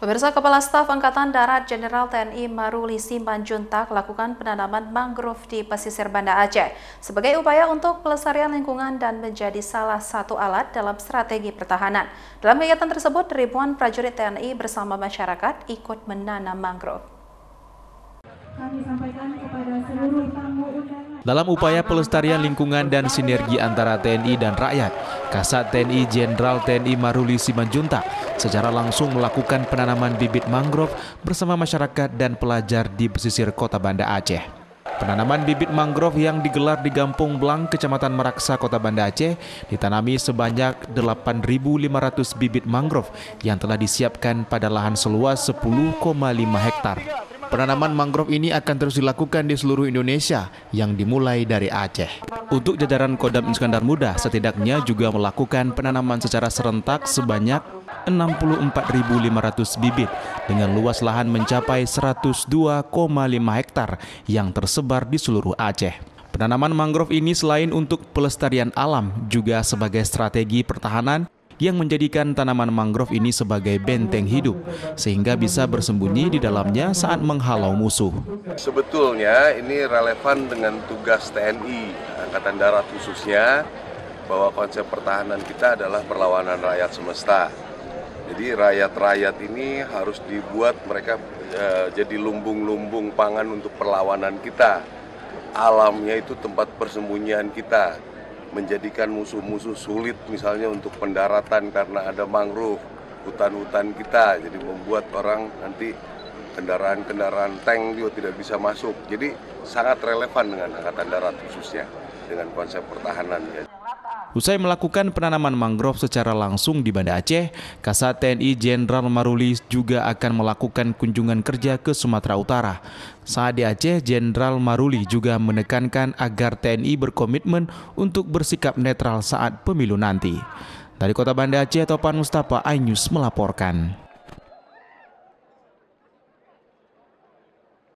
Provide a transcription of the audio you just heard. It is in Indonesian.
Pemirsa Kepala Staf Angkatan Darat Jenderal TNI Maruli Simanjuntak lakukan penanaman mangrove di pesisir Banda Aceh sebagai upaya untuk pelestarian lingkungan dan menjadi salah satu alat dalam strategi pertahanan. Dalam kegiatan tersebut, ribuan prajurit TNI bersama masyarakat ikut menanam mangrove. Dalam upaya pelestarian lingkungan dan sinergi antara TNI dan rakyat, Kasat TNI Jenderal TNI Maruli Simanjuntak secara langsung melakukan penanaman bibit mangrove bersama masyarakat dan pelajar di pesisir kota Banda Aceh. Penanaman bibit mangrove yang digelar di Gampung Blang, Kecamatan Meraksa, Kota Banda Aceh, ditanami sebanyak 8.500 bibit mangrove yang telah disiapkan pada lahan seluas 10,5 hektar. Penanaman mangrove ini akan terus dilakukan di seluruh Indonesia yang dimulai dari Aceh. Untuk jajaran Kodam Iskandar Muda setidaknya juga melakukan penanaman secara serentak sebanyak 64.500 bibit dengan luas lahan mencapai 102,5 hektar yang tersebar di seluruh Aceh. Penanaman mangrove ini selain untuk pelestarian alam juga sebagai strategi pertahanan yang menjadikan tanaman mangrove ini sebagai benteng hidup sehingga bisa bersembunyi di dalamnya saat menghalau musuh. Sebetulnya ini relevan dengan tugas TNI, Angkatan Darat khususnya, bahwa konsep pertahanan kita adalah perlawanan rakyat semesta. Jadi rakyat-rakyat ini harus dibuat mereka e, jadi lumbung-lumbung pangan untuk perlawanan kita. Alamnya itu tempat persembunyian kita menjadikan musuh-musuh sulit misalnya untuk pendaratan karena ada mangrove, hutan-hutan kita. Jadi membuat orang nanti kendaraan-kendaraan tank juga tidak bisa masuk. Jadi sangat relevan dengan angkatan darat khususnya dengan konsep pertahanan. Ya. Usai melakukan penanaman mangrove secara langsung di Banda Aceh, Kasat TNI Jenderal Maruli juga akan melakukan kunjungan kerja ke Sumatera Utara. Saat di Aceh, Jenderal Maruli juga menekankan agar TNI berkomitmen untuk bersikap netral saat pemilu nanti. Dari Kota Banda Aceh, Topan Mustafa Ainyus melaporkan.